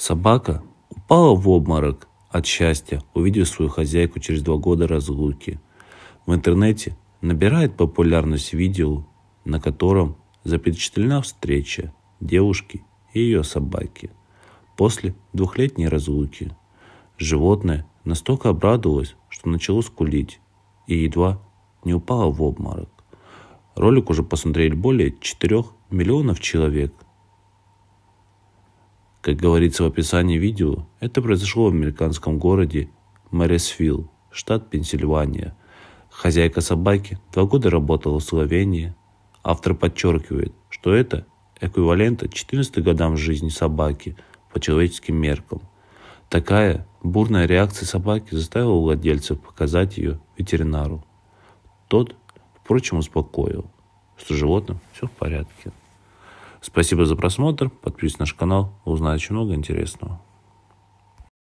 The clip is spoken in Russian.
Собака упала в обморок от счастья, увидев свою хозяйку через два года разлуки. В интернете набирает популярность видео, на котором запечатлена встреча девушки и ее собаки после двухлетней разлуки. Животное настолько обрадовалось, что начало скулить и едва не упало в обморок. Ролик уже посмотрели более 4 миллионов человек – как говорится в описании видео, это произошло в американском городе Мэрисвилл, штат Пенсильвания. Хозяйка собаки два года работала в Словении. Автор подчеркивает, что это эквивалента 14 годам жизни собаки по человеческим меркам. Такая бурная реакция собаки заставила владельцев показать ее ветеринару. Тот, впрочем, успокоил, что животным все в порядке. Спасибо за просмотр, подписывайтесь на наш канал, узнаете очень много интересного.